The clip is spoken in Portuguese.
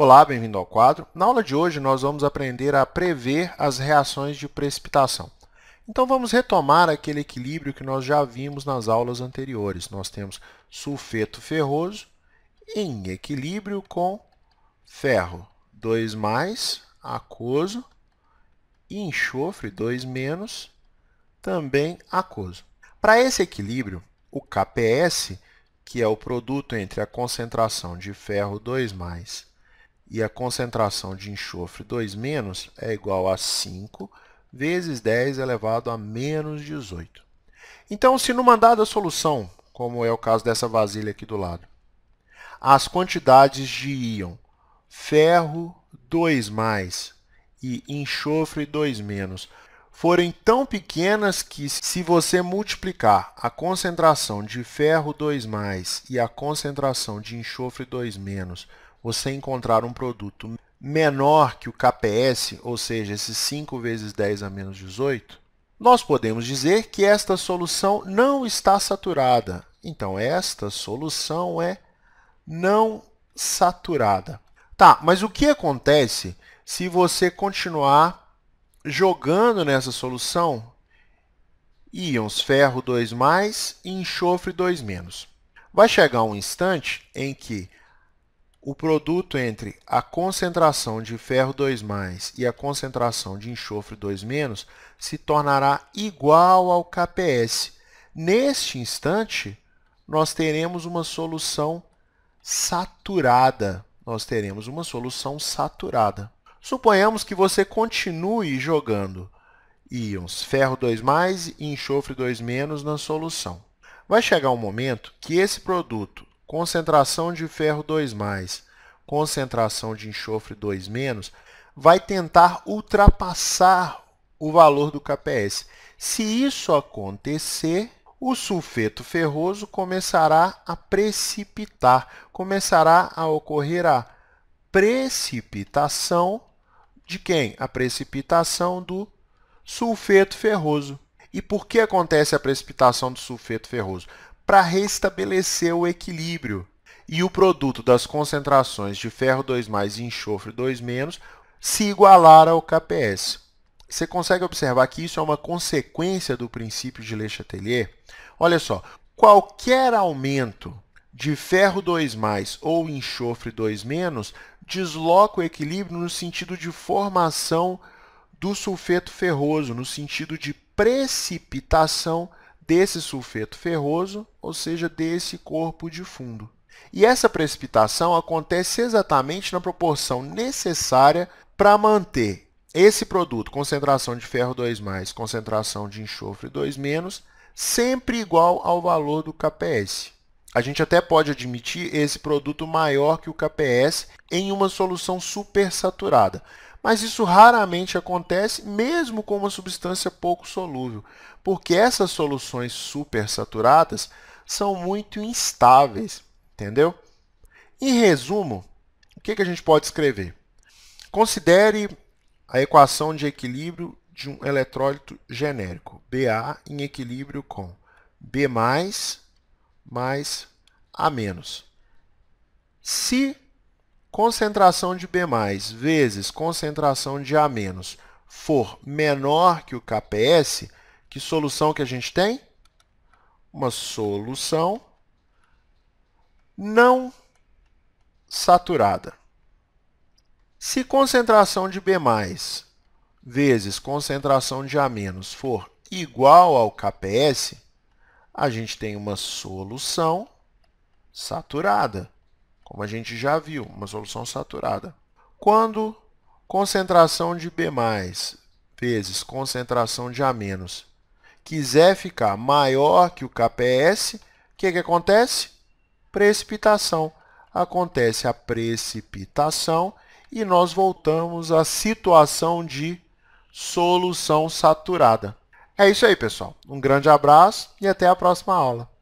Olá, bem-vindo ao quadro. Na aula de hoje, nós vamos aprender a prever as reações de precipitação. Então, vamos retomar aquele equilíbrio que nós já vimos nas aulas anteriores. Nós temos sulfeto ferroso em equilíbrio com ferro 2+, mais, aquoso, e enxofre 2-, menos, também aquoso. Para esse equilíbrio, o KPS, que é o produto entre a concentração de ferro 2+, e a concentração de enxofre 2 é igual a 5 vezes 10 elevado a menos 18. Então, se numa dada solução, como é o caso dessa vasilha aqui do lado, as quantidades de íon ferro 2 e enxofre 2 forem tão pequenas que, se você multiplicar a concentração de ferro 2 e a concentração de enxofre 2 você encontrar um produto menor que o KPS, ou seja, esse 5 vezes 10 a menos 18, nós podemos dizer que esta solução não está saturada. Então, esta solução é não saturada. Tá, mas o que acontece se você continuar jogando nessa solução íons ferro 2+, e enxofre 2-? Vai chegar um instante em que o produto entre a concentração de ferro 2 e a concentração de enxofre 2 se tornará igual ao KPS. Neste instante, nós teremos uma solução saturada. Nós teremos uma solução saturada. Suponhamos que você continue jogando íons ferro 2 e enxofre 2 na solução. Vai chegar um momento que esse produto concentração de ferro 2, concentração de enxofre 2, vai tentar ultrapassar o valor do KPS. Se isso acontecer, o sulfeto ferroso começará a precipitar, começará a ocorrer a precipitação de quem? A precipitação do sulfeto ferroso. E por que acontece a precipitação do sulfeto ferroso? para restabelecer o equilíbrio. E o produto das concentrações de ferro 2 e enxofre 2 se igualar ao KPS. Você consegue observar que isso é uma consequência do princípio de Le Chatelier? Olha só, qualquer aumento de ferro 2 ou enxofre 2 desloca o equilíbrio no sentido de formação do sulfeto ferroso, no sentido de precipitação desse sulfeto ferroso, ou seja, desse corpo de fundo. E essa precipitação acontece exatamente na proporção necessária para manter esse produto, concentração de ferro 2+, concentração de enxofre 2-, sempre igual ao valor do KPS. A gente até pode admitir esse produto maior que o KPS em uma solução supersaturada, mas isso raramente acontece mesmo com uma substância pouco solúvel, porque essas soluções supersaturadas são muito instáveis, entendeu? Em resumo, o que, que a gente pode escrever? Considere a equação de equilíbrio de um eletrólito genérico, Ba em equilíbrio com B+, mais A-. Se concentração de B+, vezes concentração de A- for menor que o KPS, que solução que a gente tem? Uma solução não saturada. Se concentração de B+, vezes concentração de A- for igual ao KPS, a gente tem uma solução saturada como a gente já viu, uma solução saturada. Quando concentração de B+, vezes concentração de A-, quiser ficar maior que o KPS, o que, que acontece? Precipitação. Acontece a precipitação e nós voltamos à situação de solução saturada. É isso aí, pessoal. Um grande abraço e até a próxima aula.